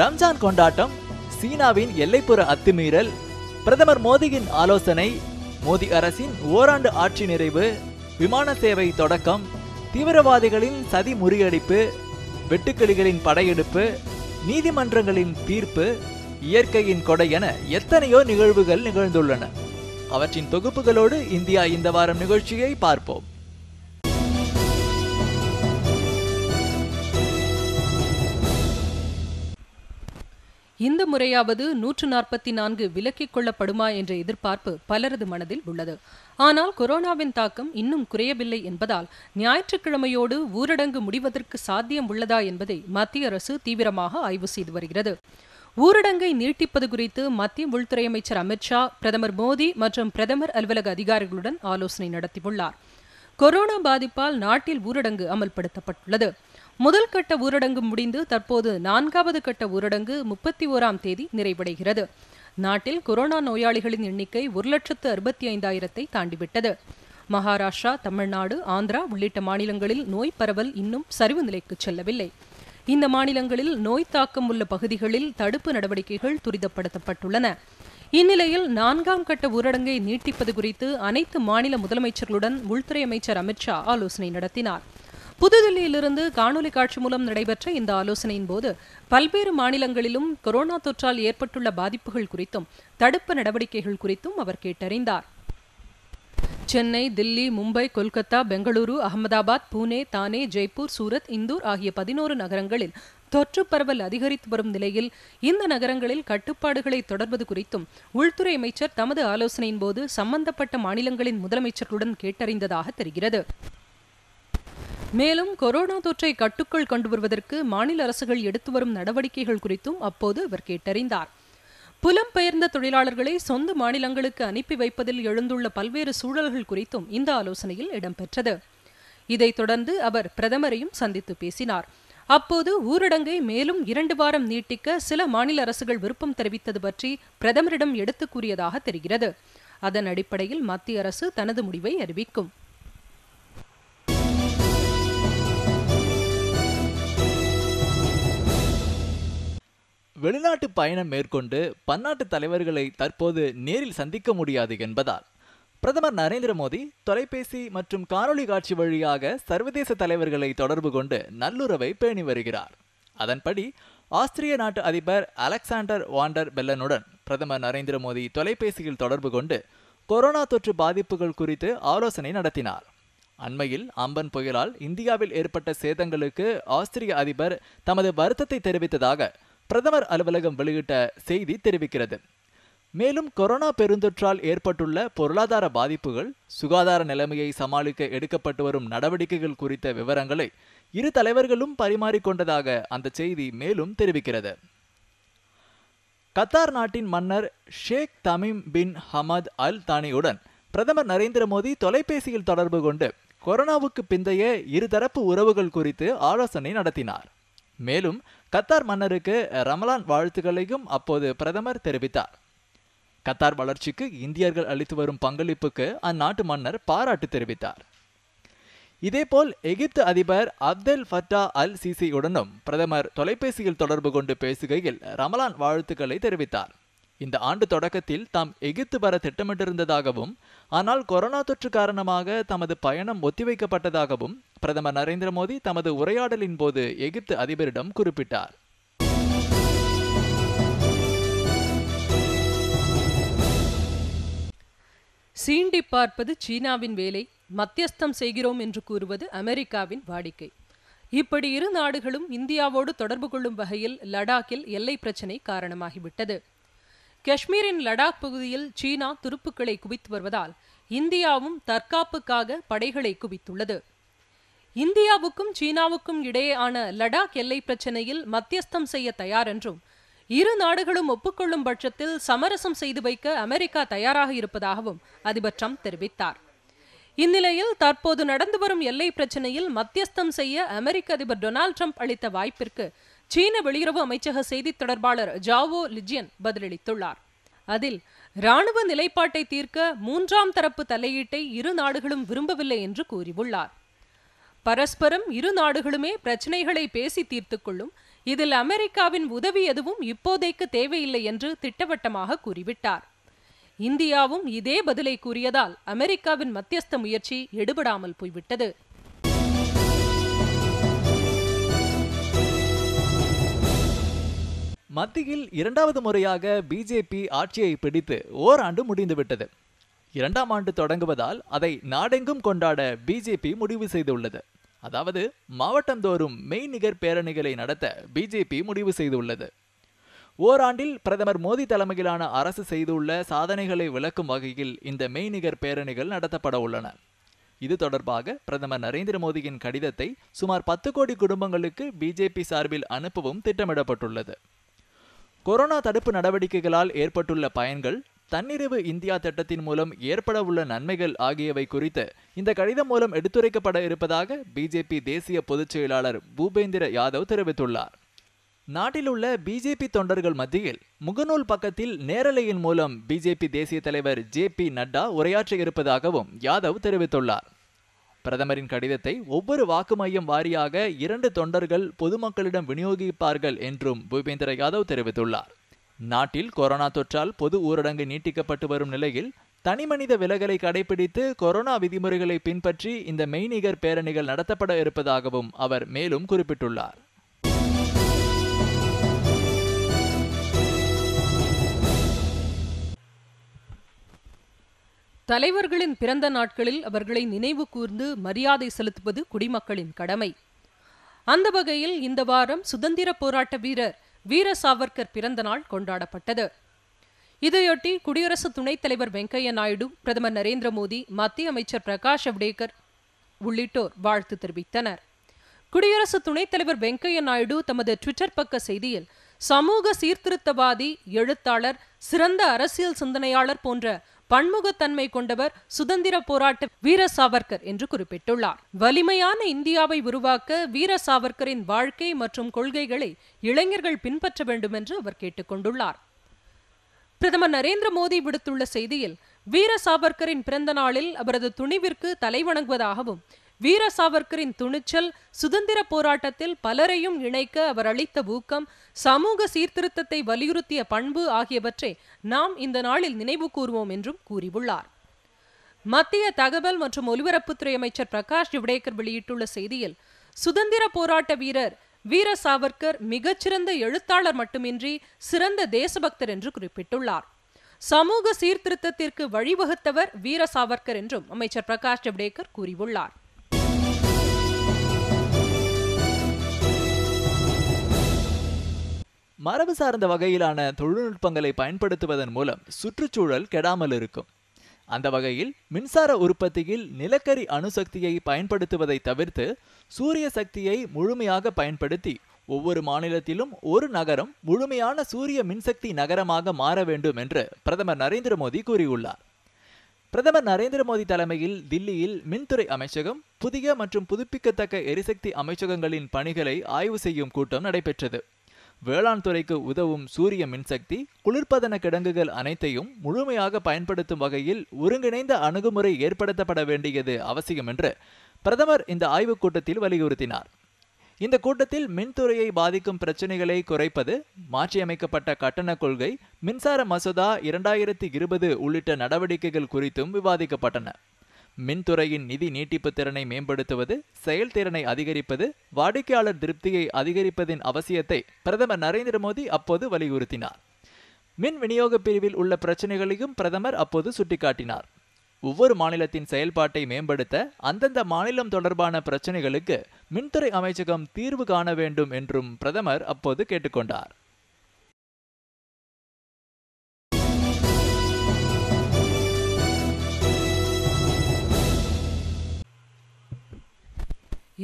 ரம்ஜான் கொண்டாட்டம் சீனாவின் எல்லைப்புற அத்துமீறல் பிரதமர் மோடியின் ஆலோசனை மோடி அரசின் ஓராண்டு ஆட்சி நிறைவு விமான சேவை தொடக்கம் தீவிரவாதிகளின் சதி முறியடிப்பு வெட்டுக்கிளிகளின் படையெடுப்பு நீதிமன்றங்களின் தீர்ப்பு இயற்கையின் கொடை என எத்தனையோ நிகழ்வுகள் நிகழ்ந்துள்ளன அவற்றின் தொகுப்புகளோடு இந்தியா இந்த வாரம் நிகழ்ச்சியை பார்ப்போம் இந்த முறையாவது நூற்று நாற்பத்தி நான்கு விலக்கிக் கொள்ளப்படுமா என்ற எதிர்பார்ப்பு பலரது மனதில் உள்ளது ஆனால் கொரோனாவின் தாக்கம் இன்னும் குறையவில்லை என்பதால் ஞாயிற்றுக்கிழமையோடு ஊரடங்கு முடிவதற்கு சாத்தியம் உள்ளதா என்பதை மத்திய அரசு தீவிரமாக ஆய்வு செய்து வருகிறது ஊரடங்கை நீட்டிப்பது குறித்து மத்திய உள்துறை அமைச்சர் அமித்ஷா பிரதமர் மோடி மற்றும் பிரதமர் அலுவலக அதிகாரிகளுடன் ஆலோசனை நடத்தியுள்ளார் கொரோனா பாதிப்பால் நாட்டில் ஊரடங்கு அமல்படுத்தப்பட்டுள்ளது முதல் கட்ட ஊரடங்கு முடிந்து தற்போது நான்காவது கட்ட ஊரடங்கு முப்பத்தி ஓராம் தேதி நிறைவடைகிறது நாட்டில் கொரோனா நோயாளிகளின் எண்ணிக்கை ஒரு லட்சத்து அறுபத்தி ஐந்தாயிரத்தை தாண்டிவிட்டது மகாராஷ்டிரா தமிழ்நாடு ஆந்திரா உள்ளிட்ட மாநிலங்களில் நோய் பரவல் இன்னும் சரிவு நிலைக்கு செல்லவில்லை இந்த மாநிலங்களில் நோய் தாக்கம் உள்ள பகுதிகளில் தடுப்பு நடவடிக்கைகள் துரிதப்படுத்தப்பட்டுள்ளன இந்நிலையில் நான்காம் கட்ட ஊரடங்கை நீட்டிப்பது குறித்து அனைத்து மாநில முதலமைச்சர்களுடன் உள்துறை அமைச்சர் அமித்ஷா ஆலோசனை நடத்தினார் புதுதில்லியிலிருந்து காணொலி காட்சி மூலம் நடைபெற்ற இந்த ஆலோசனையின் போது பல்வேறு மாநிலங்களிலும் கொரோனா தொற்றால் ஏற்பட்டுள்ள பாதிப்புகள் குறித்தும் தடுப்பு நடவடிக்கைகள் குறித்தும் அவர் கேட்டறிந்தார் சென்னை தில்லி மும்பை கொல்கத்தா பெங்களூரு அகமதாபாத் புனே தானே ஜெய்ப்பூர் சூரத் இந்தூர் ஆகிய பதினோரு நகரங்களில் தொற்று பரவல் அதிகரித்து வரும் நிலையில் இந்த நகரங்களில் கட்டுப்பாடுகளை தொடர்வது குறித்தும் உள்துறை அமைச்சர் தமது ஆலோசனையின் போது சம்பந்தப்பட்ட மாநிலங்களின் முதலமைச்சர்களுடன் கேட்டறிந்ததாக தெரிகிறது மேலும் கொரோனா தொற்றை கட்டுக்குள் கொண்டு வருவதற்கு மாநில அரசுகள் எடுத்து வரும் நடவடிக்கைகள் குறித்தும் அப்போது அவர் கேட்டறிந்தார் புலம்பெயர்ந்த தொழிலாளர்களை சொந்த மாநிலங்களுக்கு அனுப்பி வைப்பதில் எழுந்துள்ள பல்வேறு சூழல்கள் குறித்தும் இந்த ஆலோசனையில் இடம்பெற்றது இதைத் தொடர்ந்து அவர் பிரதமரையும் சந்தித்து பேசினார் அப்போது ஊரடங்கை மேலும் இரண்டு வாரம் நீட்டிக்க சில மாநில அரசுகள் விருப்பம் தெரிவித்தது பற்றி பிரதமரிடம் எடுத்து கூறியதாக தெரிகிறது அதன் அடிப்படையில் மத்திய அரசு தனது முடிவை அறிவிக்கும் வெளிநாட்டு பயணம் மேற்கொண்டு பன்னாட்டு தலைவர்களை தற்போது நேரில் சந்திக்க முடியாது என்பதால் பிரதமர் நரேந்திர மோடி தொலைபேசி மற்றும் காணொலி காட்சி வழியாக சர்வதேச தலைவர்களை தொடர்பு கொண்டு நல்லுறவை பேணி வருகிறார் அதன்படி ஆஸ்திரிய நாட்டு அதிபர் அலெக்சாண்டர் வாண்டர் பெல்லனுடன் பிரதமர் நரேந்திர மோடி தொலைபேசியில் தொடர்பு கொண்டு கொரோனா தொற்று பாதிப்புகள் குறித்து ஆலோசனை நடத்தினார் அண்மையில் அம்பன் புயலால் இந்தியாவில் ஏற்பட்ட சேதங்களுக்கு ஆஸ்திரிய அதிபர் தமது வருத்தத்தை தெரிவித்ததாக பிரதமர் அலுவலகம் வெளியிட்ட செய்தி தெரிவிக்கிறது மேலும் கொரோனா பெருந்தொற்றால் ஏற்பட்டுள்ள பொருளாதார பாதிப்புகள் சுகாதார நிலைமையை சமாளிக்க எடுக்கப்பட்டு வரும் நடவடிக்கைகள் குறித்த விவரங்களை இரு தலைவர்களும் பரிமாறிக்கொண்டதாக அந்த செய்தி மேலும் தெரிவிக்கிறது கத்தார் நாட்டின் மன்னர் ஷேக் தமிம் பின் ஹமத் அல் தானியுடன் பிரதமர் நரேந்திர மோடி தொலைபேசியில் தொடர்பு கொண்டு கொரோனாவுக்கு பிந்தைய இருதரப்பு உறவுகள் குறித்து ஆலோசனை நடத்தினார் மேலும் கத்தார் மன்னருக்கு ரமலான் வாழ்த்துக்களையும் அப்போது பிரதமர் தெரிவித்தார் கத்தார் வளர்ச்சிக்கு இந்தியர்கள் அளித்து வரும் பங்களிப்புக்கு அந்நாட்டு மன்னர் பாராட்டு தெரிவித்தார் இதேபோல் எகிப்து அதிபர் அப்தெல் ஃபட்டா அல் சிசியுடனும் பிரதமர் தொலைபேசியில் தொடர்பு கொண்டு பேசுகையில் ரமலான் வாழ்த்துக்களை தெரிவித்தார் இந்த ஆண்டு தொடக்கத்தில் தாம் எகிப்து வர திட்டமிட்டிருந்ததாகவும் ஆனால் கொரோனா தொற்று காரணமாக தமது பயணம் ஒத்திவைக்கப்பட்டதாகவும் பிரதமர் நரேந்திர மோடி தமது உரையாடலின் போது எகிப்து அதிபரிடம் குறிப்பிட்டார் சீண்டி பார்ப்பது சீனாவின் வேலை மத்தியஸ்தம் செய்கிறோம் என்று கூறுவது அமெரிக்காவின் வாடிக்கை இப்படி இரு நாடுகளும் இந்தியாவோடு தொடர்பு கொள்ளும் வகையில் லடாக்கில் எல்லை பிரச்சினை காரணமாகிவிட்டது காஷ்மீரின் லடாக் பகுதியில் சீனா துருப்புக்களை குவித்து வருவதால் இந்தியாவும் தற்காப்புக்காக படைகளை குவித்துள்ளது இந்தியாவுக்கும் சீனாவுக்கும் இடையேயான லடாக் எல்லை பிரச்சினையில் மத்தியஸ்தம் செய்ய தயார் என்றும் இரு நாடுகளும் ஒப்புக்கொள்ளும் பட்சத்தில் சமரசம் செய்து வைக்க அமெரிக்கா தயாராக இருப்பதாகவும் அதிபர் ட்ரம்ப் தெரிவித்தார் இந்நிலையில் தற்போது நடந்து வரும் எல்லை பிரச்சினையில் மத்தியஸ்தம் செய்ய அமெரிக்க அதிபர் டொனால்டு ட்ரம்ப் அளித்த வாய்ப்பிற்கு சீன வெளியுறவு அமைச்சக செய்தி தொடர்பாளர் ஜாவோ லிஜியன் பதிலளித்துள்ளார் அதில் ராணுவ நிலைப்பாட்டை தீர்க்க மூன்றாம் தரப்பு தலையீட்டை இரு நாடுகளும் விரும்பவில்லை என்று கூறியுள்ளார் பரஸ்பரம் இரு நாடுகளுமே பிரச்சனைகளை பேசி தீர்த்து கொள்ளும் இதில் அமெரிக்காவின் உதவி எதுவும் இப்போதைக்கு தேவையில்லை என்று திட்டவட்டமாக கூறிவிட்டார் இந்தியாவும் இதே பதிலை கூறியதால் அமெரிக்காவின் மத்தியஸ்த முயற்சி எடுபடாமல் போய்விட்டது மத்தியில் இரண்டாவது முறையாக பிஜேபி ஆட்சியை பிடித்து ஓராண்டு முடிந்துவிட்டது இரண்டாம் ஆண்டு தொடங்குவதால் அதை நாடெங்கும் கொண்டாட பிஜேபி முடிவு செய்துள்ளது அதாவது மாவட்டந்தோறும் மெய்நிகர் பேரணிகளை நடத்த பிஜேபி முடிவு செய்துள்ளது ஓராண்டில் பிரதமர் மோடி தலைமையிலான அரசு செய்துள்ள சாதனைகளை விளக்கும் வகையில் இந்த மெய்நிகர் பேரணிகள் நடத்தப்பட உள்ளன இது தொடர்பாக பிரதமர் நரேந்திர மோடியின் கடிதத்தை சுமார் பத்து கோடி குடும்பங்களுக்கு பிஜேபி சார்பில் அனுப்பவும் திட்டமிடப்பட்டுள்ளது கொரோனா தடுப்பு நடவடிக்கைகளால் ஏற்பட்டுள்ள பயன்கள் தன்னிறைவு இந்தியா திட்டத்தின் மூலம் ஏற்படவுள்ள நன்மைகள் ஆகியவை குறித்து இந்த கடிதம் மூலம் எடுத்துரைக்கப்பட இருப்பதாக பிஜேபி தேசிய பொதுச் செயலாளர் பூபேந்திர யாதவ் தெரிவித்துள்ளார் நாட்டில் உள்ள பிஜேபி தொண்டர்கள் மத்தியில் முகநூல் பக்கத்தில் நேரலையின் மூலம் பிஜேபி தேசிய தலைவர் ஜே பி நட்டா உரையாற்றியிருப்பதாகவும் யாதவ் தெரிவித்துள்ளார் பிரதமரின் கடிதத்தை ஒவ்வொரு வாக்கு மையம் வாரியாக இரண்டு தொண்டர்கள் பொதுமக்களிடம் விநியோகிப்பார்கள் என்றும் பூபேந்திர யாதவ் தெரிவித்துள்ளார் நாட்டில் கொரோனா தொற்றால் பொது ஊரடங்கு நீட்டிக்கப்பட்டு வரும் நிலையில் தனிமனித விலகலை கடைபிடித்து கொரோனா விதிமுறைகளை பின்பற்றி இந்த மெய்நிகர் பேரணிகள் நடத்தப்பட இருப்பதாகவும் அவர் மேலும் குறிப்பிட்டுள்ளார் தலைவர்களின் பிறந்த நாட்களில் அவர்களை நினைவு கூர்ந்து மரியாதை செலுத்துவது குடிமக்களின் கடமை அந்த வகையில் இந்த வாரம் சுதந்திர போராட்ட வீரர் வீர சாவர்கர் பிறந்த நாள் கொண்டாடப்பட்டது இதையொட்டி குடியரசு துணைத் தலைவர் வெங்கையா நாயுடு பிரதமர் நரேந்திர மோடி மத்திய அமைச்சர் பிரகாஷ் ஜவடேகர் உள்ளிட்டோர் வாழ்த்து தெரிவித்தனர் குடியரசு துணைத் தலைவர் வெங்கையா நாயுடு தமது ட்விட்டர் பக்க செய்தியில் சமூக சீர்திருத்தவாதி எழுத்தாளர் சிறந்த அரசியல் சிந்தனையாளர் போன்ற பன்முகத்தன்மை கொண்டவர் சுதந்திர போராட்ட வீர சாவர்கர் என்று குறிப்பிட்டுள்ளார் வலிமையான இந்தியாவை உருவாக்க வீர சாவர்கரின் வாழ்க்கை மற்றும் கொள்கைகளை இளைஞர்கள் பின்பற்ற வேண்டும் என்று அவர் கேட்டுக்கொண்டுள்ளார் பிரதமர் நரேந்திர மோடி விடுத்துள்ள செய்தியில் வீர சாவர்கரின் பிறந்த நாளில் அவரது துணிவிற்கு தலைவணங்குவதாகவும் வீர சாவர்கரின் துணிச்சல் சுதந்திர போராட்டத்தில் பலரையும் இணைக்க அவர் அளித்த ஊக்கம் சமூக சீர்திருத்தத்தை வலியுறுத்திய பண்பு ஆகியவற்றை நாம் இந்த நாளில் நினைவு கூறுவோம் என்றும் கூறியுள்ளார் மத்திய தகவல் மற்றும் ஒலிபரப்புத்துறை அமைச்சர் பிரகாஷ் ஜவடேகர் வெளியிட்டுள்ள செய்தியில் சுதந்திர போராட்ட வீரர் வீர சாவர்கர் மிகச்சிறந்த எழுத்தாளர் மட்டுமின்றி சிறந்த தேசபக்தர் என்று குறிப்பிட்டுள்ளார் சமூக சீர்திருத்தத்திற்கு வழிவகுத்தவர் வீர சாவர்கர் என்றும் அமைச்சர் பிரகாஷ் ஜவடேகர் கூறியுள்ளார் மரபு சார்ந்த வகையிலான தொழில்நுட்பங்களை பயன்படுத்துவதன் மூலம் சுற்றுச்சூழல் கெடாமல் இருக்கும் அந்த வகையில் மின்சார உற்பத்தியில் நிலக்கரி அணுசக்தியை பயன்படுத்துவதை தவிர்த்து சூரிய சக்தியை முழுமையாக பயன்படுத்தி ஒவ்வொரு மாநிலத்திலும் ஒரு நகரம் முழுமையான சூரிய மின்சக்தி நகரமாக மாற வேண்டும் என்று பிரதமர் நரேந்திர மோடி கூறியுள்ளார் பிரதமர் நரேந்திர மோடி தலைமையில் தில்லியில் மின்துறை அமைச்சகம் புதிய மற்றும் புதுப்பிக்கத்தக்க எரிசக்தி அமைச்சகங்களின் பணிகளை ஆய்வு செய்யும் கூட்டம் நடைபெற்றது வேளாண் துறைக்கு உதவும் சூரிய மின்சக்தி குளிர்பதன கிடங்குகள் அனைத்தையும் முழுமையாக பயன்படுத்தும் வகையில் ஒருங்கிணைந்த அணுகுமுறை ஏற்படுத்தப்பட வேண்டியது அவசியம் என்று பிரதமர் இந்த ஆய்வுக் கூட்டத்தில் வலியுறுத்தினார் இந்த கூட்டத்தில் மின்துறையை பாதிக்கும் பிரச்சினைகளை குறைப்பது மாற்றியமைக்கப்பட்ட கட்டணக் கொள்கை மின்சார மசோதா இரண்டாயிரத்தி இருபது உள்ளிட்ட நடவடிக்கைகள் குறித்தும் விவாதிக்கப்பட்டன மின்துறையின் நிதி நீட்டிப்பு திறனை மேம்படுத்துவது செயல்திறனை அதிகரிப்பது வாடிக்கையாளர் திருப்தியை அதிகரிப்பதின் அவசியத்தை பிரதமர் நரேந்திர மோடி அப்போது வலியுறுத்தினார் மின் விநியோக பிரிவில் உள்ள பிரச்சனைகளையும் பிரதமர் அப்போது சுட்டிக்காட்டினார் ஒவ்வொரு மாநிலத்தின் செயல்பாட்டை மேம்படுத்த அந்தந்த மாநிலம் தொடர்பான பிரச்சனைகளுக்கு மின்துறை அமைச்சகம் தீர்வு காண வேண்டும் என்றும் பிரதமர் அப்போது கேட்டுக்கொண்டார்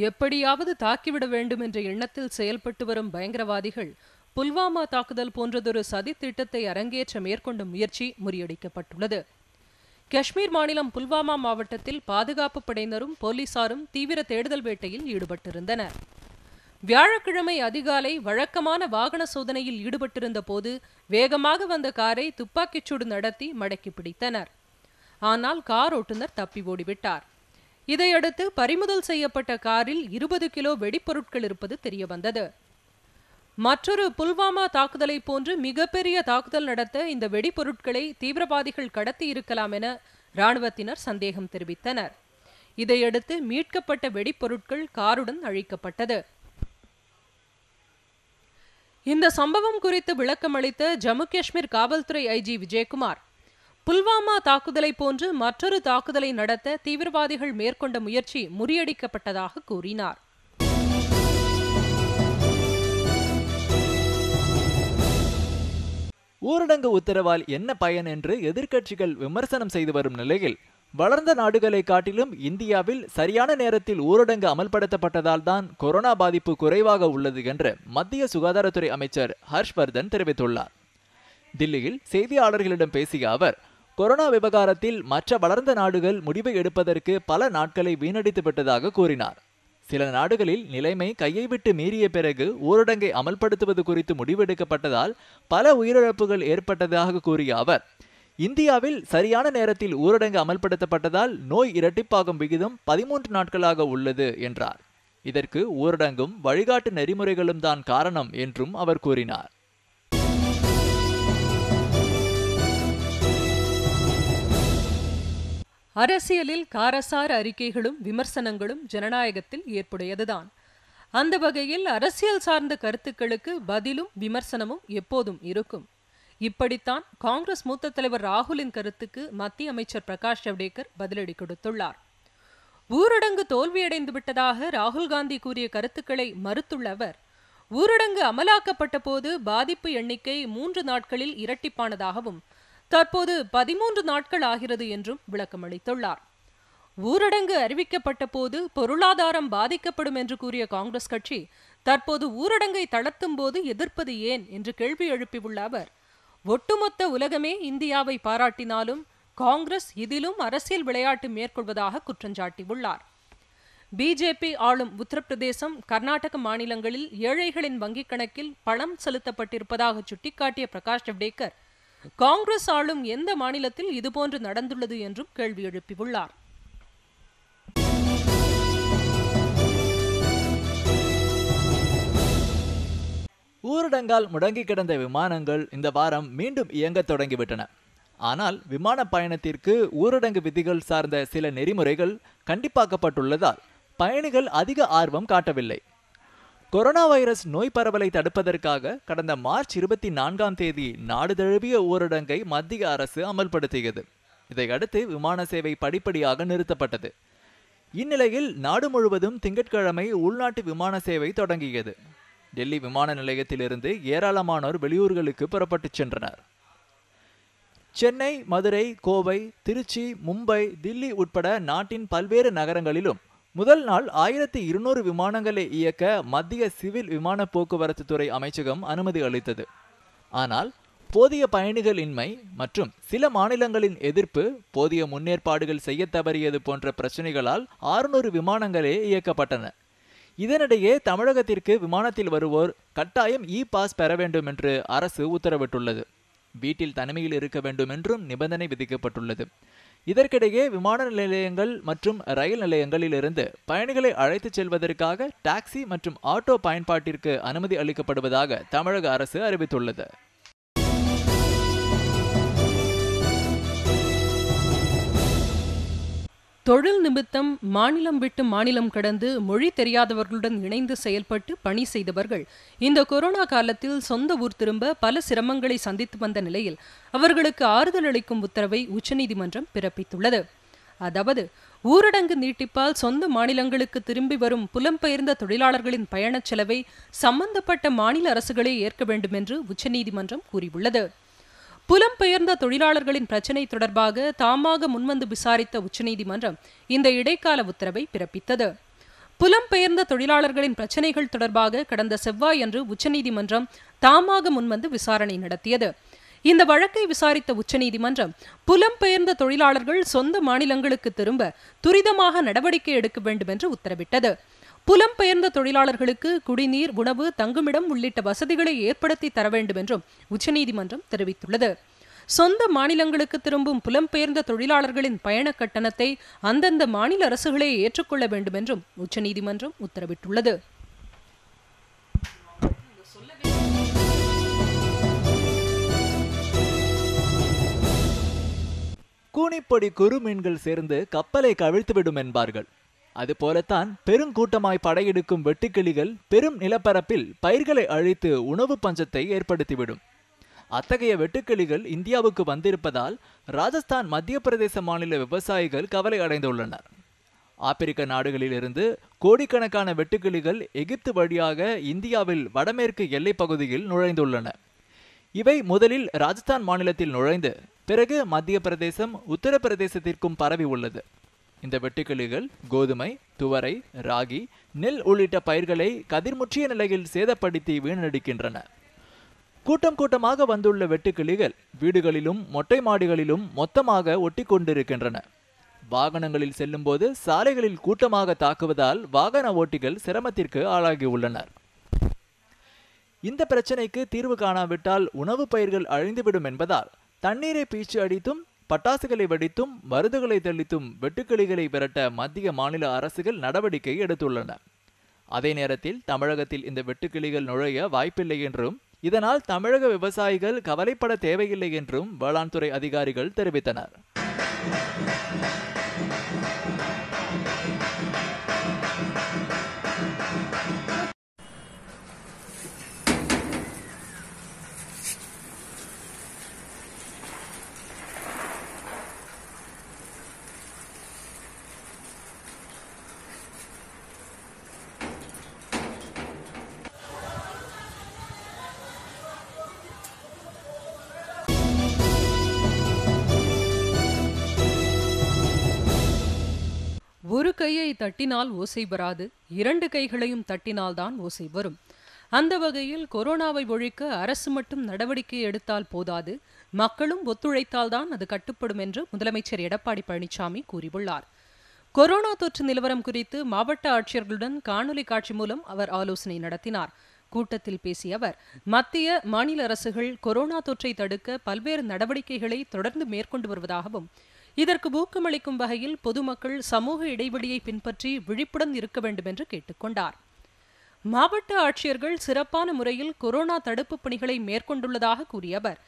எப்படியாவது தாக்கிவிட வேண்டும் என்ற எண்ணத்தில் செயல்பட்டு வரும் பயங்கரவாதிகள் புல்வாமா தாக்குதல் போன்றதொரு சதி திட்டத்தை அரங்கேற்ற மேற்கொண்ட முயற்சி முறியடிக்கப்பட்டுள்ளது காஷ்மீர் மாநிலம் புல்வாமா மாவட்டத்தில் பாதுகாப்பு படையினரும் போலீசாரும் தீவிர தேடுதல் வேட்டையில் ஈடுபட்டிருந்தனர் வியாழக்கிழமை அதிகாலை வழக்கமான வாகன சோதனையில் ஈடுபட்டிருந்த போது வேகமாக வந்த காரை துப்பாக்கிச்சூடு நடத்தி மடக்கி பிடித்தனர் ஆனால் கார் ஓட்டுநர் தப்பி ஓடிவிட்டார் இதையடுத்து பறிமுதல் செய்யப்பட்ட காரில் இருபது கிலோ வெடிப்பொருட்கள் இருப்பது தெரியவந்தது மற்றொரு புல்வாமா தாக்குதலை போன்று மிகப்பெரிய தாக்குதல் நடத்த இந்த வெடிப்பொருட்களை தீவிரவாதிகள் கடத்தி இருக்கலாம் என ராணுவத்தினர் சந்தேகம் தெரிவித்தனர் இதையடுத்து மீட்கப்பட்ட வெடிப்பொருட்கள் காருடன் அழிக்கப்பட்டது இந்த சம்பவம் குறித்து விளக்கமளித்த ஜம்மு காஷ்மீர் காவல்துறை ஐஜி விஜயகுமார் புல்வாமா தாக்குதலை போன்று மற்றொரு தாக்குதலை நடத்த தீவிரவாதிகள் மேற்கொண்ட முயற்சி முறியடிக்கப்பட்டதாக கூறினார் ஊரடங்கு உத்தரவால் என்ன பயன் என்று எதிர்க்கட்சிகள் விமர்சனம் செய்து வரும் நிலையில் வளர்ந்த நாடுகளை காட்டிலும் இந்தியாவில் சரியான நேரத்தில் ஊரடங்கு அமல்படுத்தப்பட்டதால் தான் கொரோனா பாதிப்பு குறைவாக உள்ளது என்று மத்திய சுகாதாரத்துறை அமைச்சர் ஹர்ஷ்வர்தன் தெரிவித்துள்ளார் தில்லியில் செய்தியாளர்களிடம் பேசிய அவர் கொரோனா விவகாரத்தில் மற்ற வளர்ந்த நாடுகள் முடிவை எடுப்பதற்கு பல நாட்களை வீணடித்து விட்டதாக கூறினார் சில நாடுகளில் நிலைமை கையை விட்டு மீறிய பிறகு ஊரடங்கை அமல்படுத்துவது குறித்து முடிவெடுக்கப்பட்டதால் பல உயிரிழப்புகள் ஏற்பட்டதாக கூறிய அவர் இந்தியாவில் சரியான நேரத்தில் ஊரடங்கு அமல்படுத்தப்பட்டதால் நோய் இரட்டிப்பாகும் விகிதம் பதிமூன்று நாட்களாக உள்ளது என்றார் இதற்கு ஊரடங்கும் வழிகாட்டு நெறிமுறைகளும் தான் காரணம் என்றும் அவர் கூறினார் அரசியலில் காரசார அறிக்கைகளும் விமர்சனங்களும் ஜனநாயகத்தில் ஏற்புடையதுதான் அந்த வகையில் அரசியல் சார்ந்த கருத்துக்களுக்கு பதிலும் விமர்சனமும் எப்போதும் இருக்கும் இப்படித்தான் காங்கிரஸ் மூத்த தலைவர் ராகுலின் கருத்துக்கு மத்திய அமைச்சர் பிரகாஷ் ஜவடேகர் பதிலடி கொடுத்துள்ளார் ஊரடங்கு தோல்வியடைந்து விட்டதாக ராகுல் காந்தி கூறிய கருத்துக்களை மறுத்துள்ள அவர் ஊரடங்கு அமலாக்கப்பட்ட போது பாதிப்பு எண்ணிக்கை மூன்று நாட்களில் இரட்டிப்பானதாகவும் தற்போது பதிமூன்று நாட்கள் ஆகிறது என்றும் விளக்கமளித்துள்ளார் ஊரடங்கு அறிவிக்கப்பட்ட போது பொருளாதாரம் பாதிக்கப்படும் என்று கூறிய காங்கிரஸ் கட்சி தற்போது ஊரடங்கை தளர்த்தும் போது எதிர்ப்பது ஏன் என்று கேள்வி எழுப்பியுள்ள அவர் ஒட்டுமொத்த உலகமே இந்தியாவை பாராட்டினாலும் காங்கிரஸ் இதிலும் அரசியல் விளையாட்டு மேற்கொள்வதாக குற்றஞ்சாட்டியுள்ளார் பிஜேபி ஆளும் உத்தரப்பிரதேசம் கர்நாடக மாநிலங்களில் ஏழைகளின் வங்கிக் கணக்கில் பணம் செலுத்தப்பட்டிருப்பதாக சுட்டிக்காட்டிய பிரகாஷ் ஜவ்டேகர் காங்கிரஸ் ஆளும் எந்த மாநிலத்தில் இதுபோன்று நடந்துள்ளது என்றும் கேள்வி எழுப்பியுள்ளார் ஊரடங்கால் முடங்கி கிடந்த விமானங்கள் இந்த வாரம் மீண்டும் இயங்க தொடங்கிவிட்டன ஆனால் விமான பயணத்திற்கு ஊரடங்கு விதிகள் சார்ந்த சில நெறிமுறைகள் கண்டிப்பாக்கப்பட்டுள்ளதால் பயணிகள் அதிக ஆர்வம் காட்டவில்லை கொரோனா வைரஸ் நோய் பரவலை தடுப்பதற்காக கடந்த மார்ச் இருபத்தி நான்காம் தேதி நாடு தழுவிய ஊரடங்கை மத்திய அரசு அமல்படுத்தியது இதையடுத்து விமான சேவை படிப்படியாக நிறுத்தப்பட்டது இந்நிலையில் நாடு முழுவதும் திங்கட்கிழமை உள்நாட்டு விமான சேவை தொடங்கியது டெல்லி விமான நிலையத்திலிருந்து ஏராளமானோர் வெளியூர்களுக்கு புறப்பட்டுச் சென்றனர் சென்னை மதுரை கோவை திருச்சி மும்பை தில்லி உட்பட நாட்டின் பல்வேறு நகரங்களிலும் முதல் நாள் ஆயிரத்தி இருநூறு விமானங்களை இயக்க மத்திய சிவில் விமான போக்குவரத்து துறை அமைச்சகம் அனுமதி அளித்தது ஆனால் போதிய பயணிகள் இன்மை மற்றும் சில மாநிலங்களின் எதிர்ப்பு போதிய முன்னேற்பாடுகள் செய்ய தவறியது போன்ற பிரச்சனைகளால் ஆறுநூறு விமானங்களே இயக்கப்பட்டன இதனிடையே தமிழகத்திற்கு விமானத்தில் வருவோர் கட்டாயம் இ பாஸ் பெற வேண்டும் என்று அரசு உத்தரவிட்டுள்ளது வீட்டில் தனிமையில் இருக்க வேண்டும் என்றும் நிபந்தனை விதிக்கப்பட்டுள்ளது இதற்கிடையே விமான நிலையங்கள் மற்றும் ரயில் நிலையங்களிலிருந்து பயணிகளை அழைத்துச் செல்வதற்காக டாக்ஸி மற்றும் ஆட்டோ பயன்பாட்டிற்கு அனுமதி அளிக்கப்படுவதாக தமிழக அரசு அறிவித்துள்ளது தொழில் நிமித்தம் மாநிலம் விட்டு மாநிலம் கடந்து மொழி தெரியாதவர்களுடன் இணைந்து செயல்பட்டு பணி செய்தவர்கள் இந்த கொரோனா காலத்தில் சொந்த ஊர் திரும்ப பல சிரமங்களை சந்தித்து வந்த நிலையில் அவர்களுக்கு ஆறுதல் அளிக்கும் உத்தரவை உச்சநீதிமன்றம் பிறப்பித்துள்ளது அதாவது ஊரடங்கு நீட்டிப்பால் சொந்த மாநிலங்களுக்கு திரும்பி வரும் புலம்பெயர்ந்த தொழிலாளர்களின் பயணச் செலவை சம்பந்தப்பட்ட மாநில அரசுகளே ஏற்க வேண்டும் என்று உச்சநீதிமன்றம் கூறியுள்ளது புலம்பெயர்ந்த தொழிலாளர்களின் பிரச்சினை தொடர்பாக தாமாக முன்வந்து விசாரித்த உச்சநீதிமன்றம் இந்த இடைக்கால உத்தரவை பிறப்பித்தது புலம்பெயர்ந்த தொழிலாளர்களின் பிரச்சினைகள் தொடர்பாக கடந்த செவ்வாயன்று உச்சநீதிமன்றம் தாமாக முன்வந்து விசாரணை நடத்தியது இந்த வழக்கை விசாரித்த உச்சநீதிமன்றம் புலம்பெயர்ந்த தொழிலாளர்கள் சொந்த மாநிலங்களுக்கு திரும்ப துரிதமாக நடவடிக்கை எடுக்க வேண்டும் என்று உத்தரவிட்டது புலம்பெயர்ந்த தொழிலாளர்களுக்கு குடிநீர் உணவு தங்குமிடம் உள்ளிட்ட வசதிகளை ஏற்படுத்தி தர வேண்டும் என்றும் உச்சநீதிமன்றம் தெரிவித்துள்ளது சொந்த மாநிலங்களுக்கு திரும்பும் புலம்பெயர்ந்த தொழிலாளர்களின் பயண கட்டணத்தை அந்தந்த மாநில அரசுகளே ஏற்றுக்கொள்ள வேண்டும் என்றும் உச்சநீதிமன்றம் உத்தரவிட்டுள்ளது கூனிப்படி குறு மீன்கள் சேர்ந்து கப்பலை கவிழ்த்துவிடும் என்பார்கள் அதுபோலத்தான் பெருங்கூட்டமாய் படையெடுக்கும் வெட்டுக்கிளிகள் பெரும் நிலப்பரப்பில் பயிர்களை அழித்து உணவு பஞ்சத்தை ஏற்படுத்திவிடும் அத்தகைய வெட்டுக்கிளிகள் இந்தியாவுக்கு வந்திருப்பதால் ராஜஸ்தான் மத்திய பிரதேச மாநில விவசாயிகள் கவலை அடைந்துள்ளனர் ஆப்பிரிக்க நாடுகளிலிருந்து கோடிக்கணக்கான வெட்டுக்கிளிகள் எகிப்து வழியாக இந்தியாவில் வடமேற்கு எல்லைப் பகுதியில் நுழைந்துள்ளன இவை முதலில் ராஜஸ்தான் மாநிலத்தில் நுழைந்து பிறகு மத்திய பிரதேசம் உத்தரப்பிரதேசத்திற்கும் பரவி உள்ளது இந்த வெட்டுக்கிளிகள் கோதுமை துவரை ராகி நெல் உள்ளிட்ட பயிர்களை கதிர்முற்றிய நிலையில் சேதப்படுத்தி வீணடிக்கின்றன கூட்டம் கூட்டமாக வந்துள்ள வெட்டுக்கிளிகள் வீடுகளிலும் மொட்டை மாடிகளிலும் மொத்தமாக ஒட்டி கொண்டிருக்கின்றன வாகனங்களில் செல்லும்போது சாலைகளில் கூட்டமாக தாக்குவதால் வாகன ஓட்டிகள் சிரமத்திற்கு ஆளாகியுள்ளனர் இந்த பிரச்சனைக்கு தீர்வு காணாவிட்டால் உணவு பயிர்கள் அழிந்துவிடும் என்பதால் தண்ணீரை பீச்சு அடித்தும் பட்டாசுகளை வெடித்தும் மருந்துகளை தெளித்தும் வெட்டுக்கிளிகளை விரட்ட மத்திய மாநில அரசுகள் நடவடிக்கை எடுத்துள்ளன அதே நேரத்தில் தமிழகத்தில் இந்த வெட்டுக்கிளிகள் நுழைய வாய்ப்பில்லை என்றும் இதனால் தமிழக விவசாயிகள் கவலைப்பட தேவையில்லை என்றும் வேளாண் துறை அதிகாரிகள் தெரிவித்தனர் கையை தட்டினால் ஓசை வராது இரண்டு கைகளையும் தட்டினால்தான் ஓசை வரும் அந்த வகையில் கொரோனாவை ஒழிக்க அரசு மட்டும் நடவடிக்கை எடுத்தால் போதாது மக்களும் ஒத்துழைத்தால்தான் அது கட்டுப்படும் என்று முதலமைச்சர் எடப்பாடி பழனிசாமி கூறியுள்ளார் கொரோனா தொற்று நிலவரம் குறித்து மாவட்ட ஆட்சியர்களுடன் காணொலி காட்சி மூலம் அவர் ஆலோசனை நடத்தினார் கூட்டத்தில் பேசிய அவர் மத்திய மாநில அரசுகள் கொரோனா தொற்றை தடுக்க பல்வேறு நடவடிக்கைகளை தொடர்ந்து மேற்கொண்டு வருவதாகவும் இதற்கு ஊக்கமளிக்கும் வகையில் பொதுமக்கள் சமூக இடைவெளியை பின்பற்றி விழிப்புடன் இருக்க வேண்டும் என்று கேட்டுக்கொண்டார் மாவட்ட ஆட்சியர்கள் சிறப்பான முறையில் கொரோனா தடுப்பு பணிகளை மேற்கொண்டுள்ளதாக கூறிய அவர்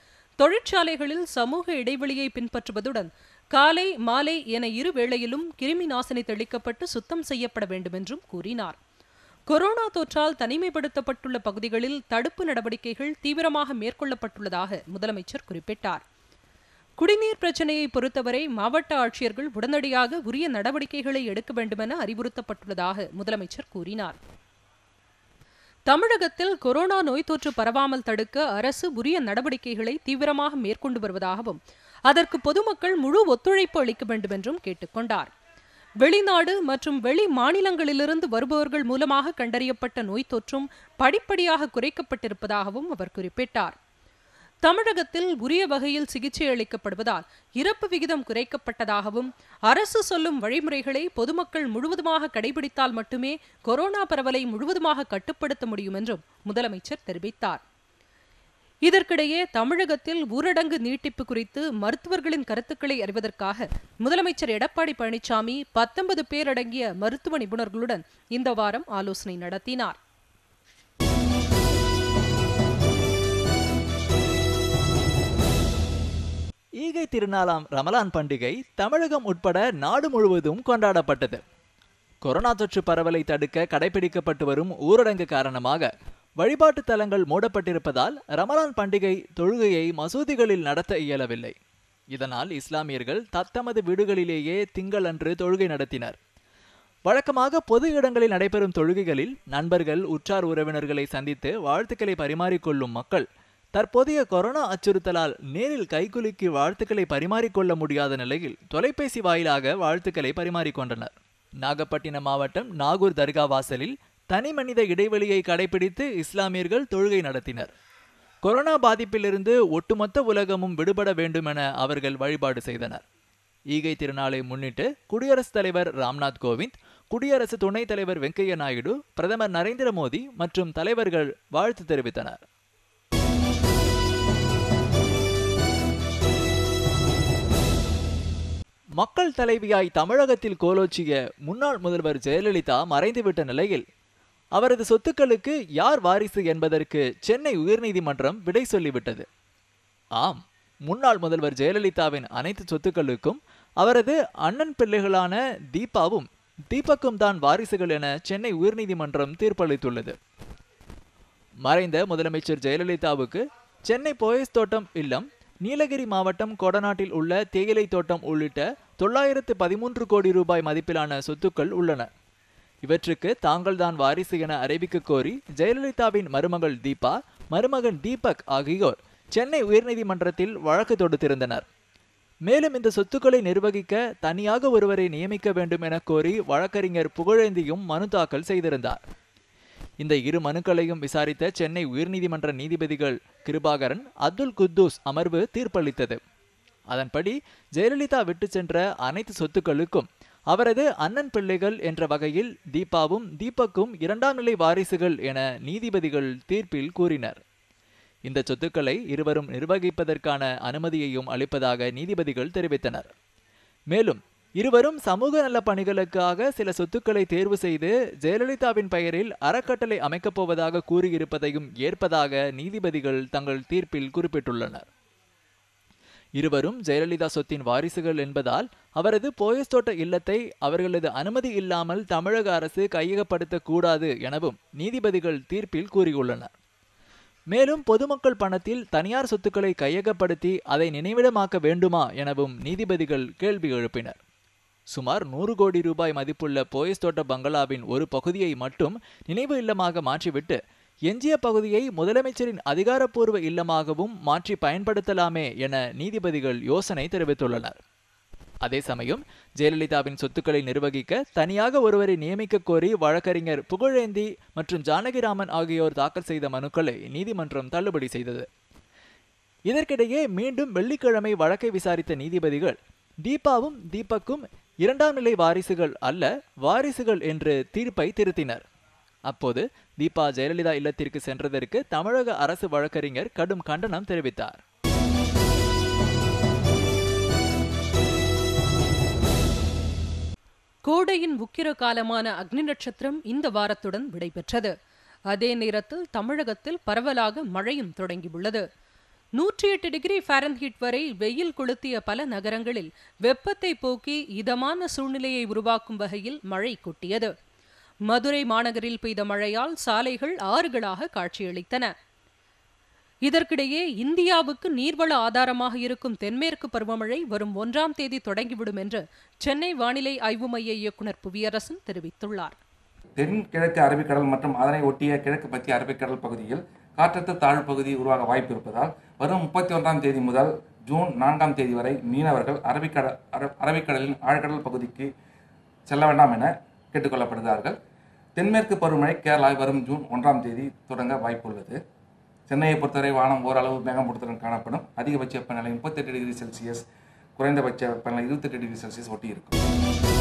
தொழிற்சாலைகளில் சமூக இடைவெளியை பின்பற்றுவதுடன் காலை மாலை என இரு வேளையிலும் கிருமி நாசினி தெளிக்கப்பட்டு சுத்தம் செய்யப்பட வேண்டும் என்றும் கூறினார் கொரோனா தொற்றால் தனிமைப்படுத்தப்பட்டுள்ள பகுதிகளில் தடுப்பு நடவடிக்கைகள் தீவிரமாக மேற்கொள்ளப்பட்டுள்ளதாக முதலமைச்சர் குறிப்பிட்டார் குடிநீர் பிரச்சினையை பொறுத்தவரை மாவட்ட ஆட்சியர்கள் உடனடியாக உரிய நடவடிக்கைகளை எடுக்க வேண்டுமென அறிவுறுத்தப்பட்டுள்ளதாக முதலமைச்சர் கூறினார் தமிழகத்தில் கொரோனா நோய் தொற்று பரவாமல் தடுக்க அரசு உரிய நடவடிக்கைகளை தீவிரமாக மேற்கொண்டு வருவதாகவும் அதற்கு பொதுமக்கள் முழு ஒத்துழைப்பு அளிக்க வேண்டும் என்றும் கேட்டுக்கொண்டார் வெளிநாடு மற்றும் வெளி மாநிலங்களிலிருந்து வருபவர்கள் மூலமாக கண்டறியப்பட்ட நோய் தொற்றும் படிப்படியாக குறைக்கப்பட்டிருப்பதாகவும் அவர் குறிப்பிட்டார் தமிழகத்தில் உரிய வகையில் சிகிச்சை அளிக்கப்படுவதால் இறப்பு விகிதம் குறைக்கப்பட்டதாகவும் அரசு சொல்லும் வழிமுறைகளை பொதுமக்கள் முழுவதுமாக கடைபிடித்தால் மட்டுமே கொரோனா பரவலை முழுவதுமாக கட்டுப்படுத்த முடியும் என்றும் முதலமைச்சர் தெரிவித்தார் இதற்கிடையே தமிழகத்தில் ஊரடங்கு நீட்டிப்பு குறித்து மருத்துவர்களின் கருத்துக்களை அறிவதற்காக முதலமைச்சர் எடப்பாடி பழனிசாமி பத்தொன்பது பேர் அடங்கிய மருத்துவ நிபுணர்களுடன் இந்த வாரம் ஆலோசனை நடத்தினார் ஈகை திருநாளாம் ரமலான் பண்டிகை தமிழகம் உட்பட நாடு முழுவதும் கொண்டாடப்பட்டது கொரோனா தொற்று பரவலை தடுக்க கடைபிடிக்கப்பட்டு வரும் ஊரடங்கு காரணமாக வழிபாட்டு தலங்கள் மூடப்பட்டிருப்பதால் ரமலான் பண்டிகை தொழுகையை மசூதிகளில் நடத்த இயலவில்லை இதனால் இஸ்லாமியர்கள் தத்தமது வீடுகளிலேயே திங்களன்று தொழுகை நடத்தினர் வழக்கமாக பொது இடங்களில் நடைபெறும் தொழுகைகளில் நண்பர்கள் உற்றார் உறவினர்களை சந்தித்து வாழ்த்துக்களை பரிமாறிக்கொள்ளும் மக்கள் தற்போதைய கொரோனா அச்சுறுத்தலால் நேரில் கைகுலுக்கி வாழ்த்துக்களை பரிமாறிக்கொள்ள முடியாத நிலையில் தொலைபேசி வாயிலாக வாழ்த்துக்களை பரிமாறிக்கொண்டனர் நாகப்பட்டினம் மாவட்டம் நாகூர் தர்கா வாசலில் தனி மனித இடைவெளியை கடைபிடித்து இஸ்லாமியர்கள் தொழுகை நடத்தினர் கொரோனா பாதிப்பிலிருந்து ஒட்டுமொத்த உலகமும் விடுபட வேண்டுமென அவர்கள் வழிபாடு செய்தனர் ஈகை திருநாளை முன்னிட்டு குடியரசுத் தலைவர் ராம்நாத் கோவிந்த் குடியரசு துணைத் தலைவர் வெங்கையா நாயுடு பிரதமர் நரேந்திர மோடி மற்றும் தலைவர்கள் வாழ்த்து தெரிவித்தனர் மக்கள் தலைவியாய் தமிழகத்தில் கோலோச்சிய முன்னாள் முதல்வர் ஜெயலலிதா மறைந்துவிட்ட நிலையில் அவரது சொத்துக்களுக்கு யார் வாரிசு என்பதற்கு சென்னை உயர்நீதிமன்றம் விடை சொல்லிவிட்டது ஆம் முன்னாள் முதல்வர் ஜெயலலிதாவின் அனைத்து சொத்துக்களுக்கும் அவரது அண்ணன் பிள்ளைகளான தீபாவும் தீபக்கும் தான் வாரிசுகள் என சென்னை உயர்நீதிமன்றம் தீர்ப்பளித்துள்ளது மறைந்த முதலமைச்சர் ஜெயலலிதாவுக்கு சென்னை போயஸ் தோட்டம் இல்லம் நீலகிரி மாவட்டம் கொடநாட்டில் உள்ள தேயிலை தோட்டம் உள்ளிட்ட தொள்ளாயிரத்து பதிமூன்று கோடி ரூபாய் மதிப்பிலான சொத்துக்கள் உள்ளன இவற்றுக்கு தாங்கள் தான் வாரிசு என அறிவிக்க கோரி ஜெயலலிதாவின் மருமகள் தீபா மருமகன் தீபக் ஆகியோர் சென்னை உயர்நீதிமன்றத்தில் வழக்கு தொடுத்திருந்தனர் மேலும் இந்த சொத்துக்களை நிர்வகிக்க தனியாக ஒருவரை நியமிக்க வேண்டும் என கோரி வழக்கறிஞர் புகழேந்தியும் மனு தாக்கல் செய்திருந்தார் இந்த இரு மனுக்களையும் விசாரித்த சென்னை உயர்நீதிமன்ற நீதிபதிகள் கிருபாகரன் அப்துல் குத்தூஸ் அமர்வு தீர்ப்பளித்தது அதன்படி ஜெயலலிதா விட்டு சென்ற அனைத்து சொத்துக்களுக்கும் அவரது அண்ணன் பிள்ளைகள் என்ற வகையில் தீபாவும் தீபக்கும் இரண்டாம் நிலை வாரிசுகள் என நீதிபதிகள் தீர்ப்பில் கூறினர் இந்த சொத்துக்களை இருவரும் நிர்வகிப்பதற்கான அனுமதியையும் அளிப்பதாக நீதிபதிகள் தெரிவித்தனர் மேலும் இருவரும் சமூக நல பணிகளுக்காக சில சொத்துக்களை தேர்வு செய்து ஜெயலலிதாவின் பெயரில் அறக்கட்டளை அமைக்கப் போவதாக கூறியிருப்பதையும் ஏற்பதாக நீதிபதிகள் தங்கள் தீர்ப்பில் குறிப்பிட்டுள்ளனர் இருவரும் ஜெயலலிதா சொத்தின் வாரிசுகள் என்பதால் அவரது போயஸ் தோட்ட இல்லத்தை அவர்களது அனுமதி இல்லாமல் தமிழக அரசு கையகப்படுத்தக்கூடாது எனவும் நீதிபதிகள் தீர்ப்பில் கூறியுள்ளனர் மேலும் பொதுமக்கள் பணத்தில் தனியார் சொத்துக்களை கையகப்படுத்தி அதை நினைவிடமாக்க வேண்டுமா எனவும் நீதிபதிகள் கேள்வி எழுப்பினர் சுமார் நூறு கோடி ரூபாய் மதிப்புள்ள போயஸ் தோட்ட பங்களாவின் ஒரு பகுதியை மட்டும் நினைவு இல்லமாக மாற்றிவிட்டு எஞ்சிய பகுதியை முதலமைச்சரின் அதிகாரப்பூர்வ இல்லமாகவும் மாற்றி பயன்படுத்தலாமே என நீதிபதிகள் யோசனை தெரிவித்துள்ளனர் அதே சமயம் ஜெயலலிதாவின் சொத்துக்களை நிர்வகிக்க தனியாக ஒருவரை நியமிக்க கோரி வழக்கறிஞர் புகழேந்தி மற்றும் ஜானகிராமன் ஆகியோர் தாக்கல் செய்த மனுக்களை நீதிமன்றம் தள்ளுபடி செய்தது இதற்கிடையே மீண்டும் வெள்ளிக்கிழமை வழக்கை விசாரித்த நீதிபதிகள் தீபாவும் தீபக்கும் இரண்டாம் நிலை வாரிசுகள் அல்ல வாரிசுகள் என்று தீர்ப்பை திருத்தினர் அப்போது தீபா ஜெயலலிதா இல்லத்திற்கு சென்றதற்கு தமிழக அரசு வழக்கறிஞர் கடும் கண்டனம் தெரிவித்தார் கோடையின் உக்கிர காலமான அக்னி நட்சத்திரம் இந்த வாரத்துடன் விடைபெற்றது அதே நேரத்தில் தமிழகத்தில் பரவலாக மழையும் தொடங்கியுள்ளது நூற்றி எட்டு டிகிரி ஃபாரன்ஹீட் வரை வெயில் கொளுத்திய பல நகரங்களில் வெப்பத்தை போக்கி இதமான சூழ்நிலையை உருவாக்கும் வகையில் மழை கொட்டியது மதுரை மாநகரில் பெய்த மழையால் சாலைகள் ஆறுகளாக காட்சியளித்தன இதற்கிடையே இந்தியாவுக்கு நீர்வள ஆதாரமாக இருக்கும் தென்மேற்கு பருவமழை வரும் ஒன்றாம் தேதி தொடங்கிவிடும் என்று சென்னை வானிலை ஆய்வு மைய இயக்குநர் புவியரசன் தெரிவித்துள்ளார் தென்கிழக்கு அரபிக்கடல் மற்றும் அதனை ஒட்டிய கிழக்கு மத்திய அரபிக்கடல் பகுதியில் காற்றழுத்த தாழ்வு பகுதி உருவாக வாய்ப்பு இருப்பதால் வரும் முப்பத்தி ஒன்றாம் தேதி முதல் ஜூன் நான்காம் தேதி வரை மீனவர்கள் அரபிக்கட அரபிக்கடலின் ஆழ்கடல் பகுதிக்கு செல்ல வேண்டாம் என கேட்டுக்கொள்ளப்படுகிறார்கள் தென்மேற்கு பருவமழை கேரளாவில் வரும் ஜூன் ஒன்றாம் தேதி தொடங்க வாய்ப்புள்ளது சென்னையை பொறுத்தவரை வானம் ஓரளவு மேகம் பொறுத்தவரை காணப்படும் அதிகபட்ச வெப்பநிலை முப்பத்தெட்டு டிகிரி செல்சியஸ் குறைந்தபட்ச வெப்பநிலை இருபத்தெட்டு டிகிரி செல்சியஸ் ஒட்டி இருக்கும்